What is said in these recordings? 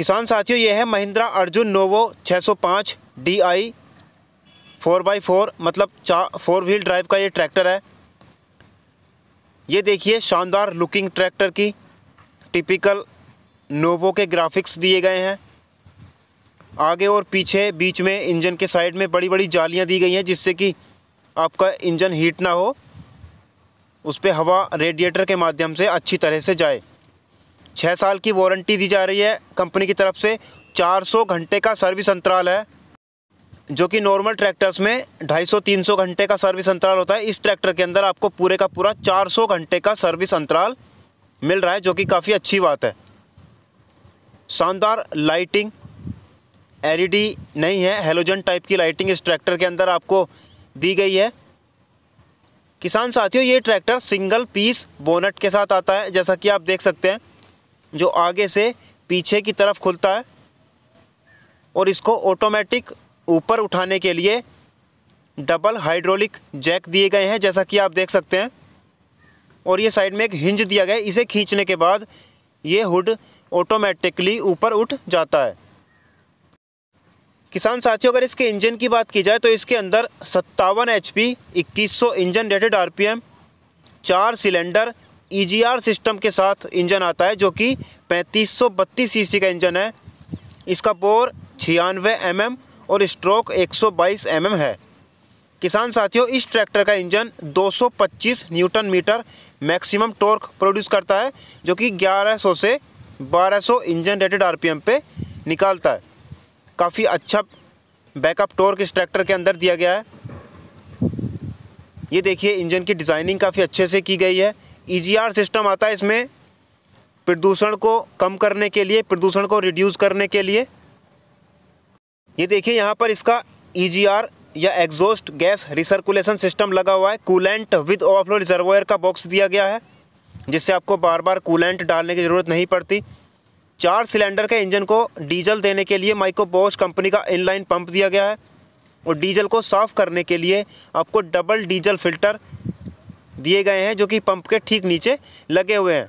किसान साथियों ये है Mahindra Arjun Novo 605 by four मतलब चा फोर व्हील ड्राइव का ये ट्रैक्टर है ये देखिए शानदार लुकिंग ट्रैक्टर की टिपिकल नोवो के ग्राफिक्स दिए गए हैं आगे और पीछे बीच में इंजन के साइड में बड़ी बड़ी जालियां दी गई हैं जिससे कि आपका इंजन हीट ना हो उस पर हवा रेडिएटर के माध्यम से अच्छी तरह से जाए छः साल की वारंटी दी जा रही है कंपनी की तरफ से 400 घंटे का सर्विस अंतराल है जो कि नॉर्मल ट्रैक्टर्स में 250-300 घंटे का सर्विस अंतराल होता है इस ट्रैक्टर के अंदर आपको पूरे का पूरा 400 घंटे का सर्विस अंतराल मिल रहा है जो कि काफ़ी अच्छी बात है शानदार लाइटिंग एल नहीं है हेलोजन टाइप की लाइटिंग इस ट्रैक्टर के अंदर आपको दी गई है किसान साथियों ये ट्रैक्टर सिंगल पीस बोनट के साथ आता है जैसा कि आप देख सकते हैं जो आगे से पीछे की तरफ खुलता है और इसको ऑटोमेटिक ऊपर उठाने के लिए डबल हाइड्रोलिक जैक दिए गए हैं जैसा कि आप देख सकते हैं और ये साइड में एक हिंज दिया गया है इसे खींचने के बाद ये हुड ऑटोमेटिकली ऊपर उठ जाता है किसान साथियों अगर इसके इंजन की बात की जाए तो इसके अंदर सत्तावन एच पी इक्कीस engine rated R P M चार सिलेंडर ई e सिस्टम के साथ इंजन आता है जो कि पैंतीस सौ का इंजन है इसका बोर छियानवे एम और स्ट्रोक 122 एम है किसान साथियों इस ट्रैक्टर का engine 225 newton metre maximum torque produce करता है जो कि 1100 से 1200 इंजन रेटेड आरपीएम पे निकालता है काफ़ी अच्छा बैकअप टॉर्क इस ट्रैक्टर के अंदर दिया गया है ये देखिए इंजन की डिज़ाइनिंग काफ़ी अच्छे से की गई है ईजीआर e सिस्टम आता है इसमें प्रदूषण को कम करने के लिए प्रदूषण को रिड्यूस करने के लिए ये देखिए यहाँ पर इसका ईजीआर e या एग्जॉस्ट गैस रिसर्कुलेशन सिस्टम लगा हुआ है कूलेंट विद ओवरफ्लो रिजर्वोयर का बॉक्स दिया गया है जिससे आपको बार बार कूलेंट डालने की ज़रूरत नहीं पड़ती चार सिलेंडर के इंजन को डीजल देने के लिए माइको बॉश कंपनी का इनलाइन पंप दिया गया है और डीजल को साफ़ करने के लिए आपको डबल डीजल फिल्टर दिए गए हैं जो कि पंप के ठीक नीचे लगे हुए हैं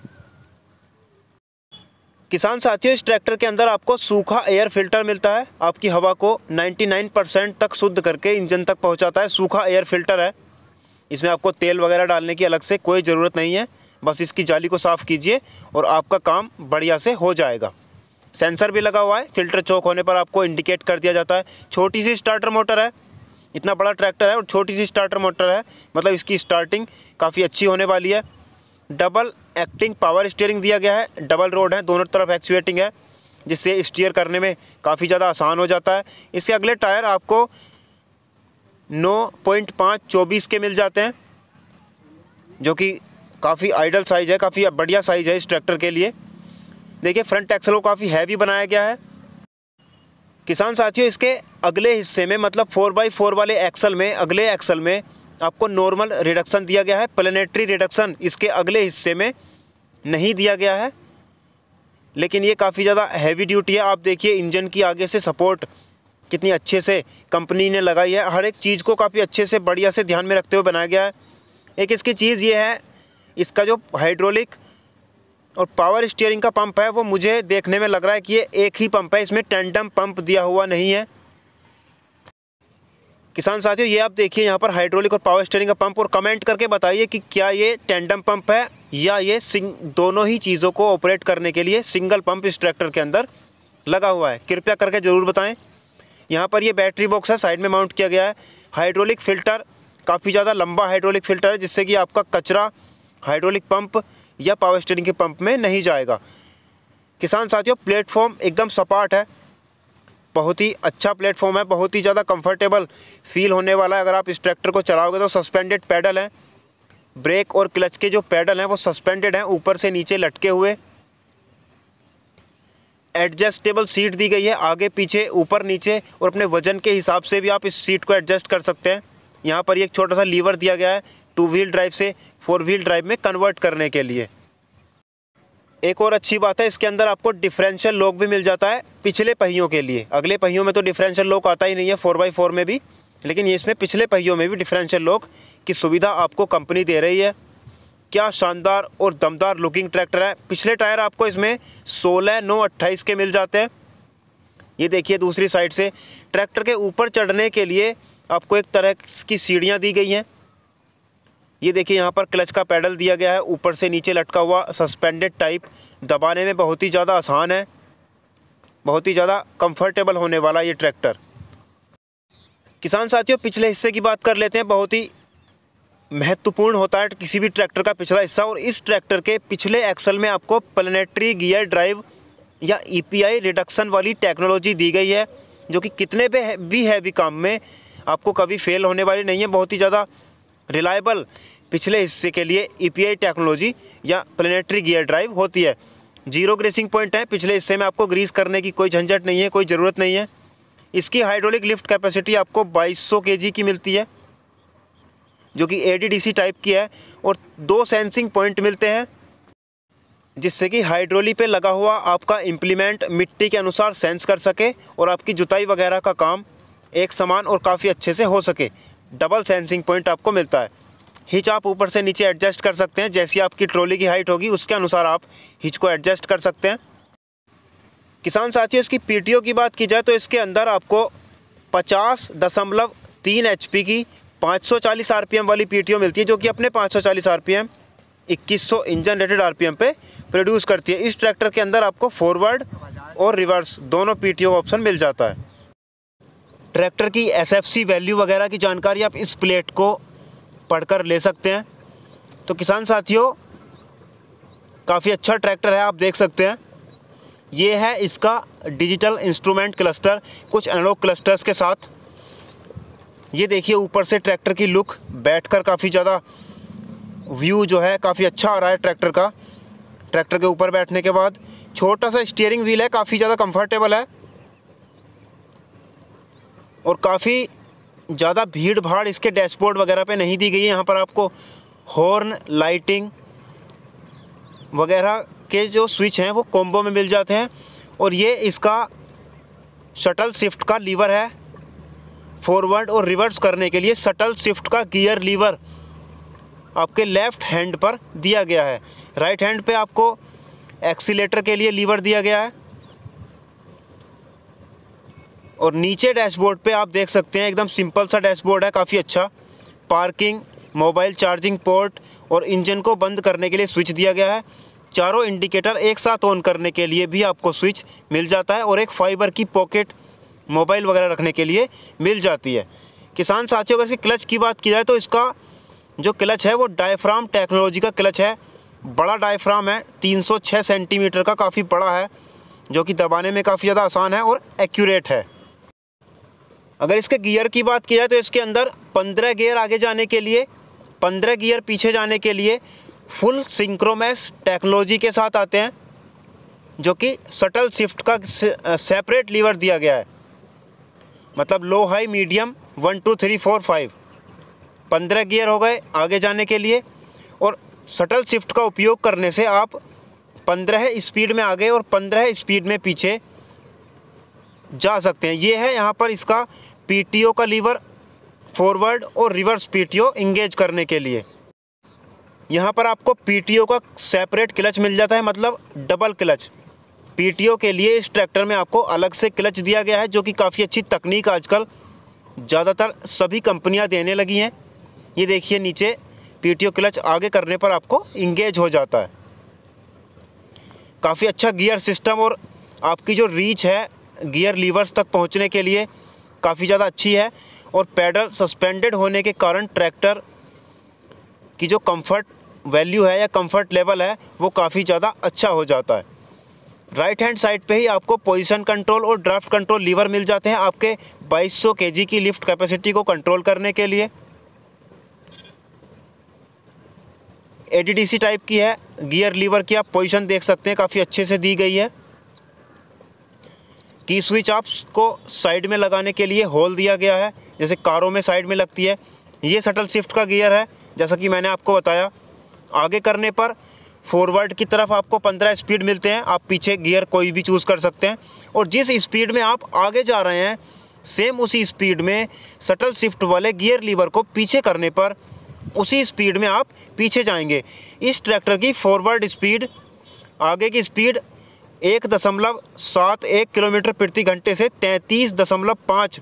किसान साथियों इस ट्रैक्टर के अंदर आपको सूखा एयर फिल्टर मिलता है आपकी हवा को 99 परसेंट तक शुद्ध करके इंजन तक पहुंचाता है सूखा एयर फिल्टर है इसमें आपको तेल वगैरह डालने की अलग से कोई ज़रूरत नहीं है बस इसकी जाली को साफ़ कीजिए और आपका काम बढ़िया से हो जाएगा सेंसर भी लगा हुआ है फिल्टर चौक होने पर आपको इंडिकेट कर दिया जाता है छोटी सी स्टार्टर मोटर है इतना बड़ा ट्रैक्टर है और छोटी सी स्टार्टर मोटर है मतलब इसकी स्टार्टिंग काफ़ी अच्छी होने वाली है डबल एक्टिंग पावर स्टीयरिंग दिया गया है डबल रोड है दोनों तरफ एक्चुएटिंग है जिससे स्टीयर करने में काफ़ी ज़्यादा आसान हो जाता है इसके अगले टायर आपको नौ पॉइंट पाँच चौबीस के मिल जाते हैं जो कि काफ़ी आइडल साइज़ है काफ़ी बढ़िया साइज़ है इस ट्रैक्टर के लिए देखिए फ्रंट एक्सल को काफ़ी हैवी बनाया गया है किसान साथियों इसके अगले हिस्से में मतलब फोर बाई फोर वाले एक्सल में अगले एक्सल में आपको नॉर्मल रिडक्शन दिया गया है प्लेनेटरी रिडक्शन इसके अगले हिस्से में नहीं दिया गया है लेकिन ये काफ़ी ज़्यादा हैवी ड्यूटी है आप देखिए इंजन की आगे से सपोर्ट कितनी अच्छे से कंपनी ने लगाई है हर एक चीज़ को काफ़ी अच्छे से बढ़िया से ध्यान में रखते हुए बनाया गया है एक इसकी चीज़ ये है इसका जो हाइड्रोलिक और पावर स्टीयरिंग का पंप है वो मुझे देखने में लग रहा है कि ये एक ही पंप है इसमें टेंडम पंप दिया हुआ नहीं है किसान साथियों ये आप देखिए यहाँ पर हाइड्रोलिक और पावर स्टीयरिंग का पंप और कमेंट करके बताइए कि क्या ये टेंडम पंप है या ये सिंग दोनों ही चीज़ों को ऑपरेट करने के लिए सिंगल पंप इस ट्रैक्टर के अंदर लगा हुआ है कृपया करके ज़रूर बताएं यहाँ पर ये बैटरी बॉक्स है साइड में माउंट किया गया है हाइड्रोलिक फ़िल्टर काफ़ी ज़्यादा लंबा हाइड्रोलिक फ़िल्टर है जिससे कि आपका कचरा हाइड्रोलिक पंप या पावर स्टेडिंग के पंप में नहीं जाएगा किसान साथियों प्लेटफॉर्म एकदम सपाट है बहुत ही अच्छा प्लेटफॉर्म है बहुत ही ज़्यादा कंफर्टेबल फील होने वाला है अगर आप इस ट्रैक्टर को चलाओगे तो सस्पेंडेड पैडल हैं ब्रेक और क्लच के जो पैडल हैं वो सस्पेंडेड हैं ऊपर से नीचे लटके हुए एडजस्टेबल सीट दी गई है आगे पीछे ऊपर नीचे और अपने वजन के हिसाब से भी आप इस सीट को एडजस्ट कर सकते हैं यहाँ पर एक छोटा सा लीवर दिया गया है टू व्हील ड्राइव से फोर व्हील ड्राइव में कन्वर्ट करने के लिए एक और अच्छी बात है इसके अंदर आपको डिफरेंशियल लॉक भी मिल जाता है पिछले पहियों के लिए अगले पहियों में तो डिफरेंशियल लॉक आता ही नहीं है फोर बाई फोर में भी लेकिन ये इसमें पिछले पहियों में भी डिफरेंशियल लॉक की सुविधा आपको कंपनी दे रही है क्या शानदार और दमदार लुकिंग ट्रैक्टर है पिछले टायर आपको इसमें सोलह नौ अट्ठाईस के मिल जाते हैं ये देखिए दूसरी साइड से ट्रैक्टर के ऊपर चढ़ने के लिए आपको एक तरह की सीढ़ियाँ दी गई हैं ये देखिए यहाँ पर क्लच का पैडल दिया गया है ऊपर से नीचे लटका हुआ सस्पेंडेड टाइप दबाने में बहुत ही ज़्यादा आसान है बहुत ही ज़्यादा कंफर्टेबल होने वाला ये ट्रैक्टर किसान साथियों पिछले हिस्से की बात कर लेते हैं बहुत ही महत्वपूर्ण होता है किसी भी ट्रैक्टर का पिछला हिस्सा और इस ट्रैक्टर के पिछले एक्सल में आपको प्लानेटरी गियर ड्राइव या ई e रिडक्शन वाली टेक्नोलॉजी दी गई है जो कि कितने पे भी हैवी काम में आपको कभी फेल होने वाली नहीं है बहुत ही ज़्यादा रिलायबल पिछले हिस्से के लिए ईपीआई e टेक्नोलॉजी या प्लेनेटरी गियर ड्राइव होती है जीरो ग्रेसिंग पॉइंट है पिछले हिस्से में आपको ग्रीस करने की कोई झंझट नहीं है कोई ज़रूरत नहीं है इसकी हाइड्रोलिक लिफ्ट कैपेसिटी आपको 2200 केजी की मिलती है जो कि ए टाइप की है और दो सेंसिंग पॉइंट मिलते हैं जिससे कि हाइड्रोली पे लगा हुआ आपका इम्प्लीमेंट मिट्टी के अनुसार सेंस कर सके और आपकी जुताई वगैरह का काम एक समान और काफ़ी अच्छे से हो सके डबल सेंसिंग पॉइंट आपको मिलता है हिच आप ऊपर से नीचे एडजस्ट कर सकते हैं जैसी आपकी ट्रॉली की हाइट होगी उसके अनुसार आप हिच को एडजस्ट कर सकते हैं किसान साथियों इसकी पीटीओ की बात की जाए तो इसके अंदर आपको पचास दशमलव तीन एच की 540 आरपीएम वाली पीटीओ मिलती है जो कि अपने 540 सौ 2100 इंजन रेटेड आरपीएम पे प्रोड्यूस करती है इस ट्रैक्टर के अंदर आपको फॉरवर्ड और रिवर्स दोनों पीटीओ ऑप्शन मिल जाता है ट्रैक्टर की एसएफसी वैल्यू वगैरह की जानकारी आप इस प्लेट को पढ़कर ले सकते हैं तो किसान साथियों काफ़ी अच्छा ट्रैक्टर है आप देख सकते हैं ये है इसका डिजिटल इंस्ट्रूमेंट क्लस्टर कुछ एनालॉग क्लस्टर्स के साथ ये देखिए ऊपर से ट्रैक्टर की लुक बैठकर काफ़ी ज़्यादा व्यू जो है काफ़ी अच्छा आ रहा है ट्रैक्टर का ट्रैक्टर के ऊपर बैठने के बाद छोटा सा स्टीयरिंग व्हील है काफ़ी ज़्यादा कंफर्टेबल है और काफ़ी ज़्यादा भीड़ भाड़ इसके डैशबोर्ड वगैरह पे नहीं दी गई है यहाँ पर आपको हॉर्न लाइटिंग वगैरह के जो स्विच हैं वो कॉम्बो में मिल जाते हैं और ये इसका शटल शिफ्ट का लीवर है फॉरवर्ड और रिवर्स करने के लिए शटल शिफ्ट का गियर लीवर आपके लेफ़्ट हैंड पर दिया गया है राइट हैंड पे आपको एक्सीटर के लिए लीवर दिया गया है और नीचे डैशबोर्ड पे आप देख सकते हैं एकदम सिंपल सा डैशबोर्ड है काफ़ी अच्छा पार्किंग मोबाइल चार्जिंग पोर्ट और इंजन को बंद करने के लिए स्विच दिया गया है चारों इंडिकेटर एक साथ ऑन करने के लिए भी आपको स्विच मिल जाता है और एक फाइबर की पॉकेट मोबाइल वगैरह रखने के लिए मिल जाती है किसान साथियों अगर इसकी क्लच की बात की जाए तो इसका जो क्लच है वो डायफ्राम टेक्नोलॉजी का क्लच है बड़ा डायफ्राम है 306 सेंटीमीटर का काफ़ी बड़ा है जो कि दबाने में काफ़ी ज़्यादा आसान है और एक्यूरेट है अगर इसके गियर की बात की जाए तो इसके अंदर पंद्रह गियर आगे जाने के लिए पंद्रह गियर पीछे जाने के लिए फुल सिंक्रोमैस टेक्नोलॉजी के साथ आते हैं जो कि शटल शिफ्ट का सेपरेट लीवर दिया गया है मतलब low high medium one two three four five पंद्रह गियर हो गए आगे जाने के लिए और शटल शिफ्ट का उपयोग करने से आप पंद्रह स्पीड में आगे और पंद्रह स्पीड में पीछे जा सकते हैं ये है यहाँ पर इसका पीटीओ का लीवर फॉरवर्ड और रिवर्स पीटीओ इंगेज करने के लिए यहाँ पर आपको पीटीओ का सेपरेट क्लच मिल जाता है मतलब डबल क्लच पीटीओ के लिए इस ट्रैक्टर में आपको अलग से क्लच दिया गया है जो कि काफ़ी अच्छी तकनीक आजकल ज़्यादातर सभी कंपनियाँ देने लगी हैं ये देखिए नीचे पीटीओ क्लच आगे करने पर आपको इंगेज हो जाता है काफ़ी अच्छा गियर सिस्टम और आपकी जो रीच है गियर लीवर्स तक पहुँचने के लिए काफ़ी ज़्यादा अच्छी है और पैडल सस्पेंडेड होने के कारण ट्रैक्टर की जो कंफर्ट वैल्यू है या कंफर्ट लेवल है वो काफ़ी ज़्यादा अच्छा हो जाता है राइट हैंड साइड पे ही आपको पोजीशन कंट्रोल और ड्राफ्ट कंट्रोल लीवर मिल जाते हैं आपके 2200 केजी की लिफ्ट कैपेसिटी को कंट्रोल करने के लिए एडीडीसी टाइप की है गियर लीवर की आप पोजीशन देख सकते हैं काफ़ी अच्छे से दी गई है की स्विच आप को साइड में लगाने के लिए होल दिया गया है जैसे कारों में साइड में लगती है ये सटल शिफ्ट का गियर है जैसा कि मैंने आपको बताया आगे करने पर फॉरवर्ड की तरफ आपको 15 स्पीड मिलते हैं आप पीछे गियर कोई भी चूज़ कर सकते हैं और जिस स्पीड में आप आगे जा रहे हैं सेम उसी स्पीड में शटल शिफ्ट वाले गियर लीवर को पीछे करने पर उसी स्पीड में आप पीछे जाएंगे इस ट्रैक्टर की फॉरवर्ड स्पीड आगे की स्पीड एक दशमलव सात एक किलोमीटर प्रति घंटे से तैंतीस दशमलव पाँच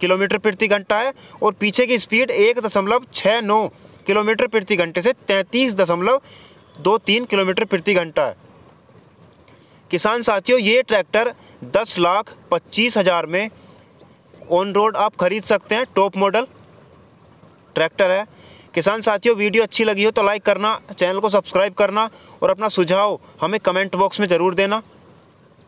किलोमीटर प्रति घंटा है और पीछे की स्पीड एक दशमलव छः नौ किलोमीटर प्रति घंटे से तैंतीस दशमलव दो तीन किलोमीटर प्रति घंटा है किसान साथियों ये ट्रैक्टर दस लाख पच्चीस हज़ार में ऑन रोड आप ख़रीद सकते हैं टॉप मॉडल ट्रैक्टर है किसान साथियों वीडियो अच्छी लगी हो तो लाइक करना चैनल को सब्सक्राइब करना और अपना सुझाव हमें कमेंट बॉक्स में ज़रूर देना